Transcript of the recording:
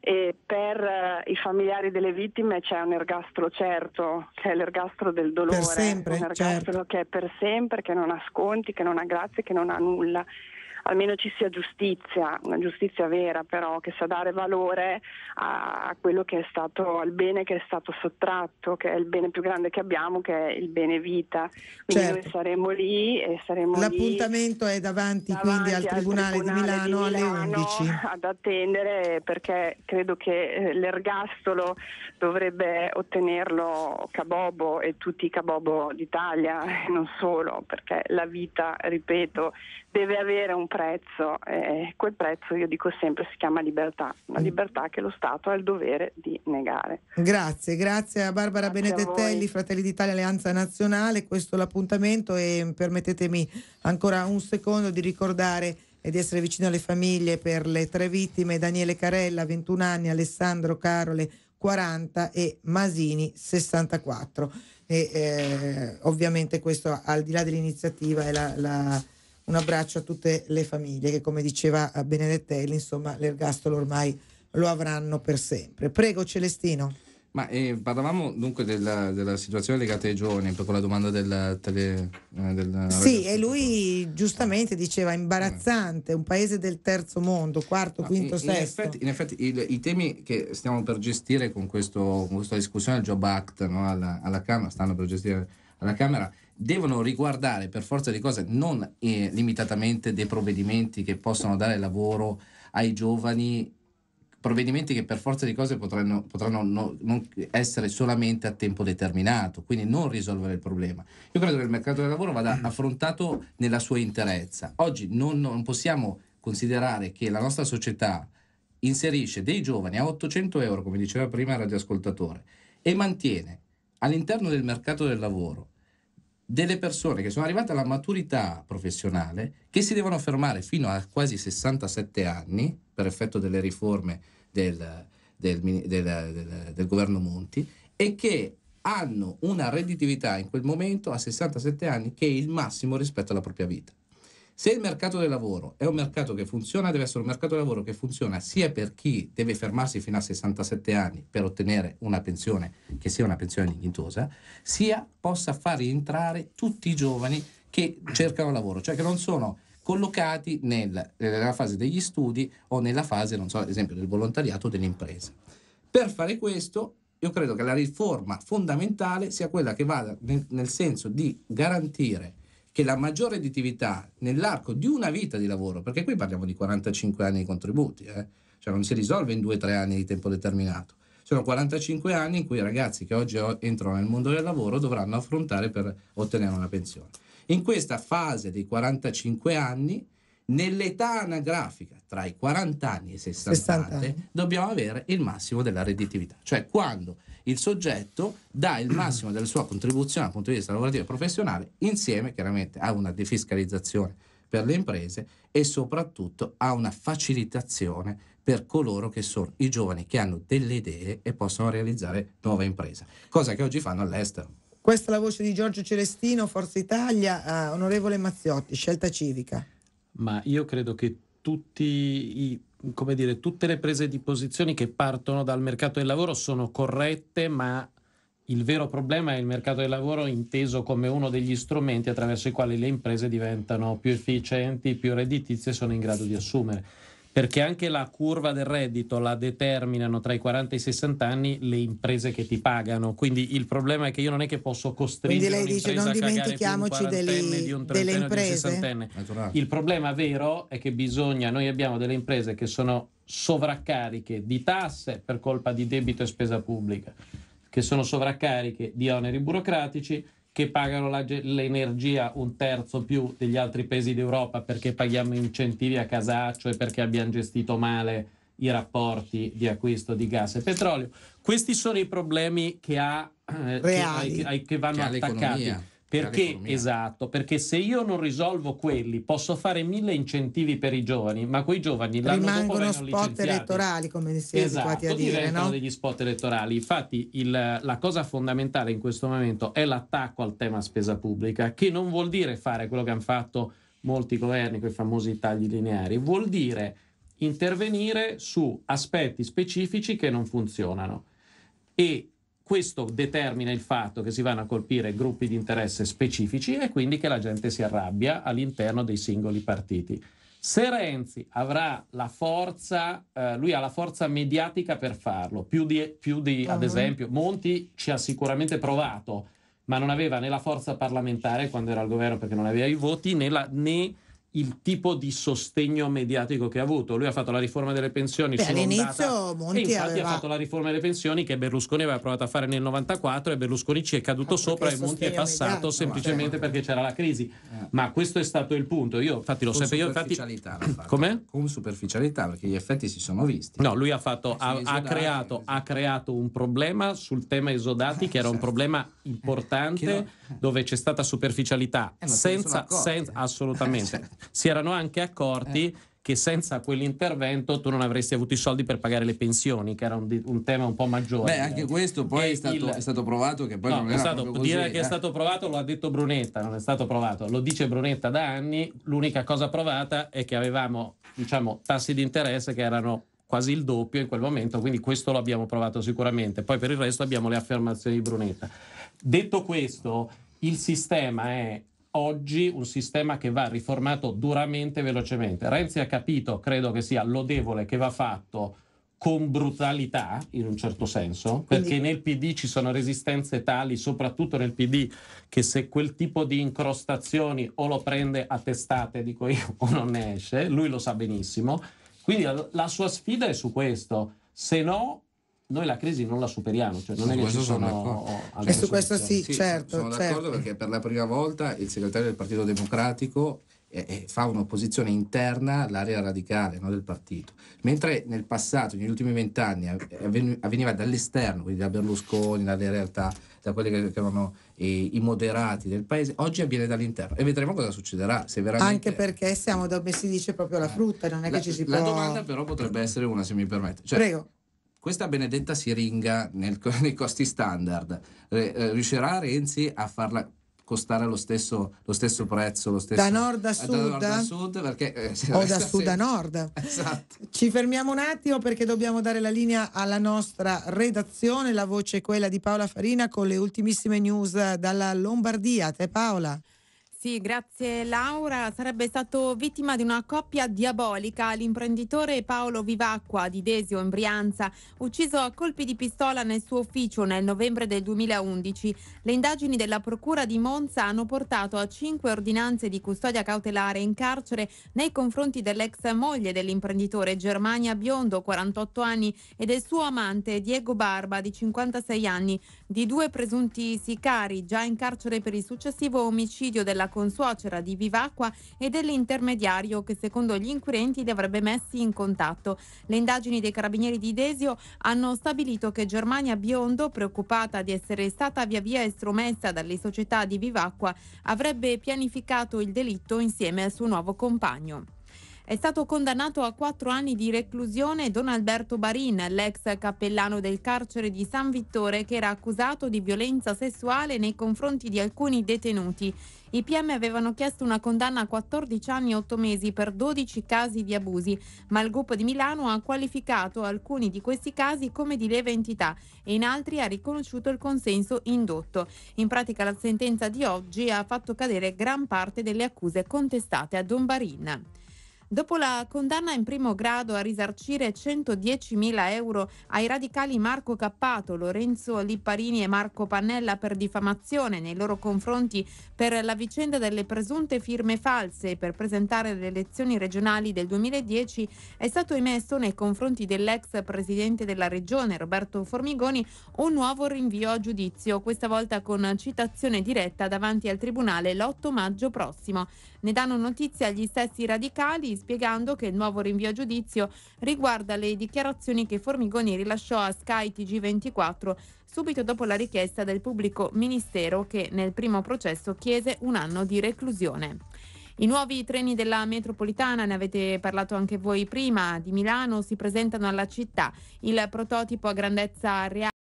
e per eh, i familiari delle vittime c'è un ergastro certo, c'è l'ergastro del dolore, sempre, un ergastro certo. che è per sempre, che non ha sconti, che non ha grazie, che non ha nulla almeno ci sia giustizia, una giustizia vera però che sa dare valore a quello che è stato, al bene che è stato sottratto, che è il bene più grande che abbiamo, che è il bene vita. Quindi certo. noi saremo lì e saremo L'appuntamento lì, è davanti, davanti al, tribunale al Tribunale, di Milano, di Milano alle 11. Ad attendere perché credo che eh, l'ergastolo dovrebbe ottenerlo Cabobo e tutti i Cabobo d'Italia, non solo, perché la vita, ripeto, deve avere un prezzo e eh, quel prezzo io dico sempre si chiama libertà, una mm. libertà che lo Stato ha il dovere di negare. Grazie, grazie a Barbara grazie Benedettelli, a Fratelli d'Italia Alleanza Nazionale, questo è l'appuntamento e permettetemi ancora un secondo di ricordare e di essere vicino alle famiglie per le tre vittime, Daniele Carella, 21 anni, Alessandro Carole, 40 e Masini 64. E, eh, ovviamente questo al di là dell'iniziativa è la, la un abbraccio a tutte le famiglie che, come diceva eh, Benedettelli, insomma, l'ergastolo ormai lo avranno per sempre. Prego Celestino. Ma eh, parlavamo dunque della, della, situazione legata ai giovani, con la domanda del tele... Eh, della sì, e lui giustamente diceva imbarazzante, un paese del terzo mondo, quarto, quinto, in, sesto. In effetti, in effetti il, i temi che stiamo per gestire con, questo, con questa discussione del Job Act no, alla, alla Camera, stanno per gestire alla Camera, devono riguardare per forza di cose non eh, limitatamente dei provvedimenti che possono dare lavoro ai giovani, provvedimenti che per forza di cose potranno, potranno no, non essere solamente a tempo determinato, quindi non risolvere il problema. Io credo che il mercato del lavoro vada affrontato nella sua interezza. Oggi non, non possiamo considerare che la nostra società inserisce dei giovani a 800 euro, come diceva prima il radioascoltatore, e mantiene all'interno del mercato del lavoro delle persone che sono arrivate alla maturità professionale, che si devono fermare fino a quasi 67 anni per effetto delle riforme del, del, del, del governo Monti e che hanno una redditività in quel momento a 67 anni che è il massimo rispetto alla propria vita. Se il mercato del lavoro è un mercato che funziona, deve essere un mercato del lavoro che funziona sia per chi deve fermarsi fino a 67 anni per ottenere una pensione che sia una pensione dignitosa, sia possa far entrare tutti i giovani che cercano lavoro, cioè che non sono collocati nel, nella fase degli studi o nella fase, non so, ad esempio, del volontariato o dell'impresa. Per fare questo, io credo che la riforma fondamentale sia quella che vada nel, nel senso di garantire che la maggiore redditività nell'arco di una vita di lavoro, perché qui parliamo di 45 anni di contributi, eh? cioè non si risolve in 2-3 anni di tempo determinato. Sono 45 anni in cui i ragazzi che oggi entrano nel mondo del lavoro dovranno affrontare per ottenere una pensione. In questa fase dei 45 anni nell'età anagrafica tra i 40 anni e i 60, 60 anni, anni, dobbiamo avere il massimo della redditività, cioè quando il soggetto dà il massimo della sua contribuzione dal punto di vista lavorativo e professionale, insieme chiaramente a una defiscalizzazione per le imprese e soprattutto a una facilitazione per coloro che sono i giovani che hanno delle idee e possono realizzare nuove imprese, cosa che oggi fanno all'estero. Questa è la voce di Giorgio Celestino, Forza Italia, eh, onorevole Mazziotti, scelta civica ma io credo che i, dire, tutte le prese di posizione che partono dal mercato del lavoro sono corrette, ma il vero problema è il mercato del lavoro inteso come uno degli strumenti attraverso i quali le imprese diventano più efficienti, più redditizie e sono in grado di assumere perché anche la curva del reddito la determinano tra i 40 e i 60 anni le imprese che ti pagano. Quindi il problema è che io non è che posso costringere Quindi lei dice non dimentichiamoci degli, di un delle imprese. Di il problema vero è che bisogna, noi abbiamo delle imprese che sono sovraccariche di tasse per colpa di debito e spesa pubblica, che sono sovraccariche di oneri burocratici che pagano la, l'energia un terzo più degli altri paesi d'Europa perché paghiamo incentivi a casaccio e perché abbiamo gestito male i rapporti di acquisto di gas e petrolio. Questi sono i problemi che, ha, eh, che, ai, ai, che vanno che attaccati. Perché, esatto, perché se io non risolvo quelli, posso fare mille incentivi per i giovani, ma quei giovani l'anno Rimangono dopo spot licenziati. elettorali, come si è esatto, a dire, no? degli spot elettorali. Infatti il, la cosa fondamentale in questo momento è l'attacco al tema spesa pubblica, che non vuol dire fare quello che hanno fatto molti governi, quei famosi tagli lineari, vuol dire intervenire su aspetti specifici che non funzionano. E questo determina il fatto che si vanno a colpire gruppi di interesse specifici e quindi che la gente si arrabbia all'interno dei singoli partiti. Se Renzi avrà la forza, eh, lui ha la forza mediatica per farlo, più di, più di uh-huh. ad esempio Monti ci ha sicuramente provato, ma non aveva né la forza parlamentare quando era al governo perché non aveva i voti né, la, né il tipo di sostegno mediatico che ha avuto. Lui ha fatto la riforma delle pensioni Beh, all'inizio Monti infatti aveva... ha fatto la riforma delle pensioni che Berlusconi aveva provato a fare nel 94 e Berlusconi ci è caduto Anche sopra e Monti è passato mediatico, semplicemente cioè... perché c'era la crisi. Eh. Ma questo è stato il punto. Io infatti lo sapevo io infatti Com'è? Con superficialità perché gli effetti si sono visti. No, lui ha, fatto, ha, ha, creato, ha creato, un problema sul tema esodati eh, che era un certo. problema importante eh, dove c'è stata superficialità eh, senza, senza assolutamente. Certo si erano anche accorti eh. che senza quell'intervento tu non avresti avuto i soldi per pagare le pensioni, che era un, un tema un po' maggiore. Beh, eh. anche questo poi è stato, il... è stato, provato che poi no, non è stato, così, Dire eh. che è eh. stato provato lo ha detto Brunetta, non è stato provato, lo dice Brunetta da anni, l'unica cosa provata è che avevamo diciamo, tassi di interesse che erano quasi il doppio in quel momento, quindi questo lo abbiamo provato sicuramente. Poi per il resto abbiamo le affermazioni di Brunetta. Detto questo, il sistema è oggi un sistema che va riformato duramente e velocemente. Renzi ha capito, credo che sia lodevole, che va fatto con brutalità in un certo senso, perché nel PD ci sono resistenze tali, soprattutto nel PD, che se quel tipo di incrostazioni o lo prende a testate, dico io, o non ne esce, lui lo sa benissimo. Quindi la, la sua sfida è su questo, se no noi la crisi non la superiamo, cioè non è che ci sono E su questo sì, sì certo. Sono certo. d'accordo perché per la prima volta il segretario del Partito Democratico eh, eh, fa un'opposizione interna all'area radicale no, del partito. Mentre nel passato, negli ultimi vent'anni, avveniva dall'esterno, quindi da Berlusconi, dalle realtà, da quelli che, erano eh, i moderati del paese, oggi avviene dall'interno e vedremo cosa succederà. Se veramente... Anche perché siamo, dove si dice, proprio la frutta, non è la, che ci si la può... La domanda però potrebbe essere una, se mi permette. Cioè, Prego questa benedetta siringa nel, nei costi standard eh, riuscirà Renzi a farla costare lo stesso, lo stesso prezzo lo stesso, da nord a sud, eh, da nord a sud eh? perché, eh, o da sud a nord esatto. ci fermiamo un attimo perché dobbiamo dare la linea alla nostra redazione la voce è quella di Paola Farina con le ultimissime news dalla Lombardia te Paola sì, grazie Laura. Sarebbe stato vittima di una coppia diabolica l'imprenditore Paolo Vivacqua di Desio in Brianza, ucciso a colpi di pistola nel suo ufficio nel novembre del 2011. Le indagini della Procura di Monza hanno portato a cinque ordinanze di custodia cautelare in carcere nei confronti dell'ex moglie dell'imprenditore Germania Biondo, 48 anni, e del suo amante Diego Barba, di 56 anni, di due presunti sicari già in carcere per il successivo omicidio della della consuocera di Vivacqua e dell'intermediario che secondo gli inquirenti li avrebbe messi in contatto. Le indagini dei carabinieri di Desio hanno stabilito che Germania Biondo, preoccupata di essere stata via via estromessa dalle società di Vivacqua, avrebbe pianificato il delitto insieme al suo nuovo compagno. È stato condannato a quattro anni di reclusione Don Alberto Barin, l'ex cappellano del carcere di San Vittore, che era accusato di violenza sessuale nei confronti di alcuni detenuti. I PM avevano chiesto una condanna a 14 anni e 8 mesi per 12 casi di abusi, ma il gruppo di Milano ha qualificato alcuni di questi casi come di leva entità e in altri ha riconosciuto il consenso indotto. In pratica la sentenza di oggi ha fatto cadere gran parte delle accuse contestate a Don Barin dopo la condanna in primo grado a risarcire 110.000 euro ai radicali Marco Cappato, Lorenzo Lipparini e Marco Pannella per diffamazione nei loro confronti per la vicenda delle presunte firme false per presentare le elezioni regionali del 2010, è stato emesso nei confronti dell'ex presidente della regione Roberto Formigoni un nuovo rinvio a giudizio, questa volta con citazione diretta davanti al tribunale l'8 maggio prossimo. Ne danno notizia gli stessi radicali spiegando che il nuovo rinvio a giudizio riguarda le dichiarazioni che Formigoni rilasciò a Sky TG24 subito dopo la richiesta del pubblico ministero che nel primo processo chiese un anno di reclusione. I nuovi treni della metropolitana, ne avete parlato anche voi prima, di Milano si presentano alla città. Il prototipo a grandezza reale